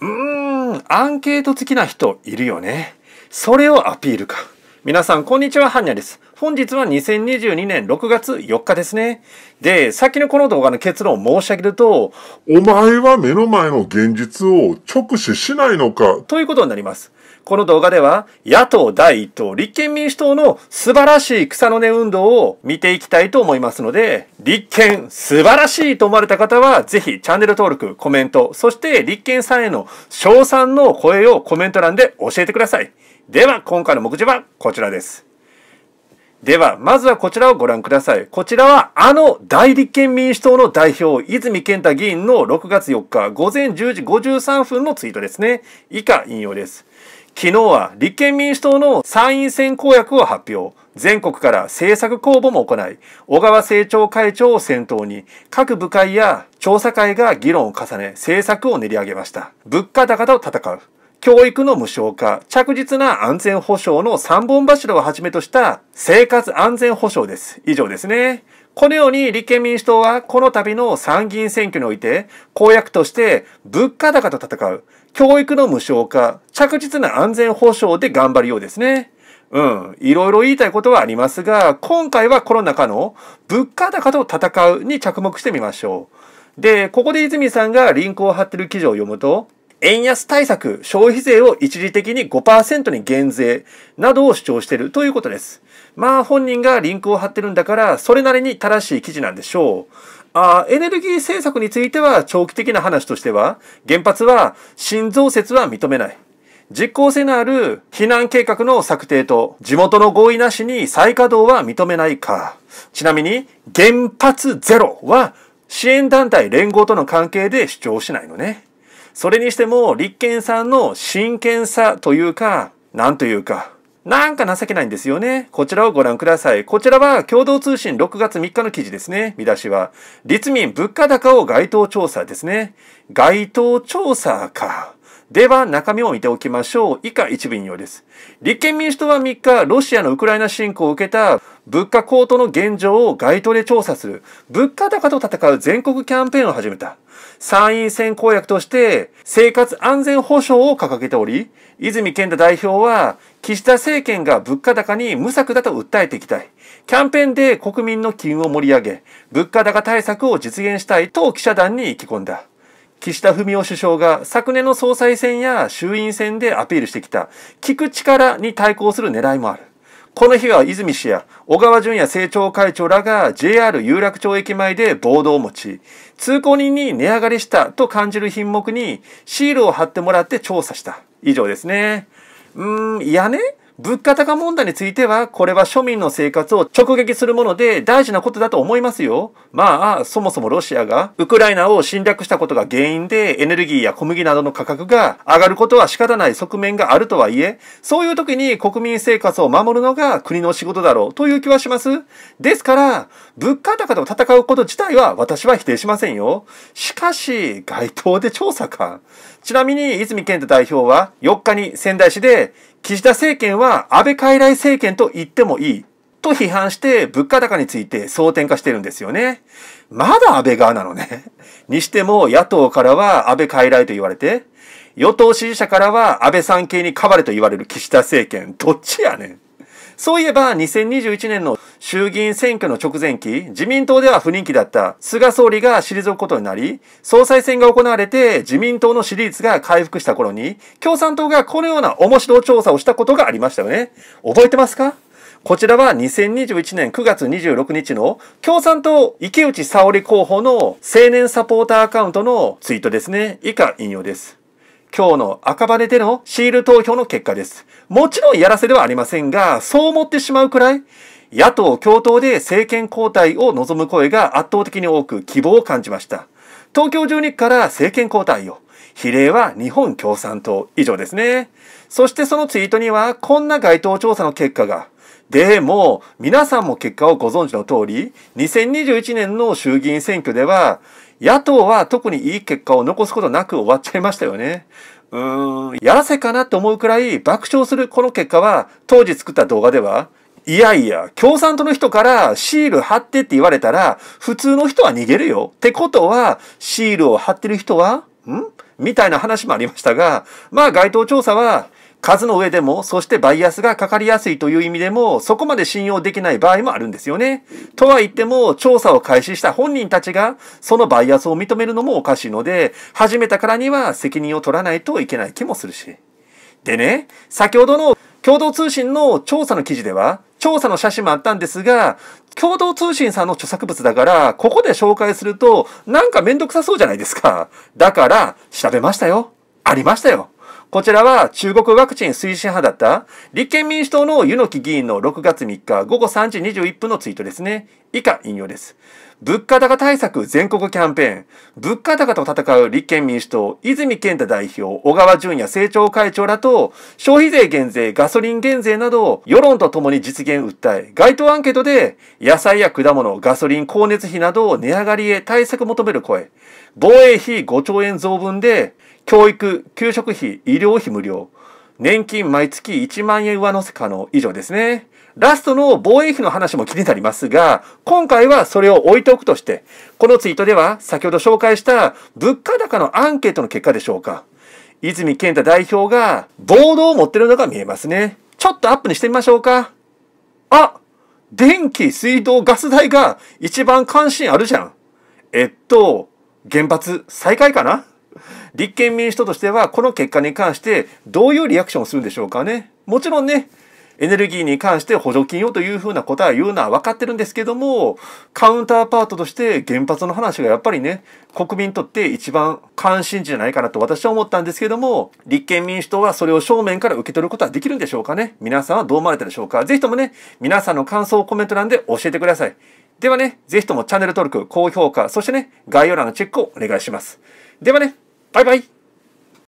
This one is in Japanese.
うーん、アンケート好きな人いるよね。それをアピールか。皆さん、こんにちは、はんにゃです。本日は2022年6月4日ですね。で、さっきのこの動画の結論を申し上げると、お前は目の前の現実を直視しないのか。ということになります。この動画では、野党第1党、立憲民主党の素晴らしい草の根運動を見ていきたいと思いますので、立憲素晴らしいと思われた方は、ぜひチャンネル登録、コメント、そして立憲さんへの賞賛の声をコメント欄で教えてください。では、今回の目次はこちらです。では、まずはこちらをご覧ください。こちらは、あの大立憲民主党の代表、泉健太議員の6月4日午前10時53分のツイートですね。以下引用です。昨日は立憲民主党の参院選公約を発表。全国から政策公募も行い、小川政調会長を先頭に、各部会や調査会が議論を重ね、政策を練り上げました。物価高と戦う。教育の無償化、着実な安全保障の三本柱をはじめとした生活安全保障です。以上ですね。このように立憲民主党はこの度の参議院選挙において公約として物価高と戦う、教育の無償化、着実な安全保障で頑張るようですね。うん。いろいろ言いたいことはありますが、今回はコロナ禍の物価高と戦うに着目してみましょう。で、ここで泉さんがリンクを貼ってる記事を読むと、円安対策、消費税を一時的に5%に減税などを主張しているということです。まあ本人がリンクを貼ってるんだから、それなりに正しい記事なんでしょう。あエネルギー政策については長期的な話としては、原発は新増設は認めない。実効性のある避難計画の策定と地元の合意なしに再稼働は認めないか。ちなみに原発ゼロは支援団体連合との関係で主張しないのね。それにしても立憲さんの真剣さというか、なんというか、なんか情けないんですよね。こちらをご覧ください。こちらは共同通信6月3日の記事ですね。見出しは。立民物価高を該当調査ですね。該当調査か。では、中身を見ておきましょう。以下一部引用です。立憲民主党は3日、ロシアのウクライナ侵攻を受けた物価高騰の現状を街頭で調査する、物価高と戦う全国キャンペーンを始めた。参院選公約として、生活安全保障を掲げており、泉健太代表は、岸田政権が物価高に無策だと訴えていきたい。キャンペーンで国民の金を盛り上げ、物価高対策を実現したいと記者団に意気込んだ。岸田文雄首相が昨年の総裁選や衆院選でアピールしてきた聞く力に対抗する狙いもある。この日は泉氏や小川淳也政調会長らが JR 有楽町駅前で暴動を持ち、通行人に値上がりしたと感じる品目にシールを貼ってもらって調査した。以上ですね。うーん、いやね、物価高問題については、これは庶民の生活を直撃するもので大事なことだと思いますよ。まあ、そもそもロシアがウクライナを侵略したことが原因でエネルギーや小麦などの価格が上がることは仕方ない側面があるとはいえ、そういう時に国民生活を守るのが国の仕事だろうという気はします。ですから、物価高と戦うこと自体は私は否定しませんよ。しかし、街頭で調査か。ちなみに泉健太代表は4日に仙台市で岸田政権は安倍傀儡政権と言ってもいいと批判して物価高について争点化してるんですよね。まだ安倍側なのね。にしても野党からは安倍傀儡と言われて、与党支持者からは安倍さん系にかばれと言われる岸田政権、どっちやねん。そういえば2021年の衆議院選挙の直前期、自民党では不人気だった菅総理が退くことになり、総裁選が行われて自民党の支持率が回復した頃に、共産党がこのような面白調査をしたことがありましたよね。覚えてますかこちらは2021年9月26日の共産党池内沙織候補の青年サポーターアカウントのツイートですね。以下引用です。今日の赤羽でのシール投票の結果です。もちろんやらせではありませんが、そう思ってしまうくらい、野党共闘で政権交代を望む声が圧倒的に多く希望を感じました。東京12区から政権交代を。比例は日本共産党以上ですね。そしてそのツイートにはこんな該当調査の結果が。でも、皆さんも結果をご存知の通り、2021年の衆議院選挙では、野党は特にいい結果を残すことなく終わっちゃいましたよね。うーん、やらせかなと思うくらい爆笑するこの結果は、当時作った動画では、いやいや、共産党の人からシール貼ってって言われたら、普通の人は逃げるよ。ってことは、シールを貼ってる人は、んみたいな話もありましたが、まあ該当調査は、数の上でも、そしてバイアスがかかりやすいという意味でも、そこまで信用できない場合もあるんですよね。とは言っても、調査を開始した本人たちが、そのバイアスを認めるのもおかしいので、始めたからには責任を取らないといけない気もするし。でね、先ほどの共同通信の調査の記事では、調査の写真もあったんですが、共同通信さんの著作物だから、ここで紹介すると、なんかめんどくさそうじゃないですか。だから、調べましたよ。ありましたよ。こちらは中国ワクチン推進派だった立憲民主党の湯野木議員の6月3日午後3時21分のツイートですね。以下引用です。物価高対策全国キャンペーン、物価高と戦う立憲民主党、泉健太代表、小川淳也政調会長らと、消費税減税、ガソリン減税など、世論と共に実現訴え、街頭アンケートで、野菜や果物、ガソリン、光熱費など、値上がりへ対策求める声、防衛費5兆円増分で、教育、給食費、医療費無料、年金毎月1万円上乗せ可能以上ですね。ラストの防衛費の話も気になりますが、今回はそれを置いておくとして、このツイートでは先ほど紹介した物価高のアンケートの結果でしょうか。泉健太代表がボードを持ってるのが見えますね。ちょっとアップにしてみましょうか。あ電気、水道、ガス代が一番関心あるじゃん。えっと、原発再開かな立憲民主党としてはこの結果に関してどういうリアクションをするんでしょうかね。もちろんね、エネルギーに関して補助金をというふうなことは言うのは分かってるんですけども、カウンターパートとして原発の話がやっぱりね、国民にとって一番関心事じゃないかなと私は思ったんですけども、立憲民主党はそれを正面から受け取ることはできるんでしょうかね皆さんはどう思われたでしょうかぜひともね、皆さんの感想をコメント欄で教えてください。ではね、ぜひともチャンネル登録、高評価、そしてね、概要欄のチェックをお願いします。ではね、バイバイ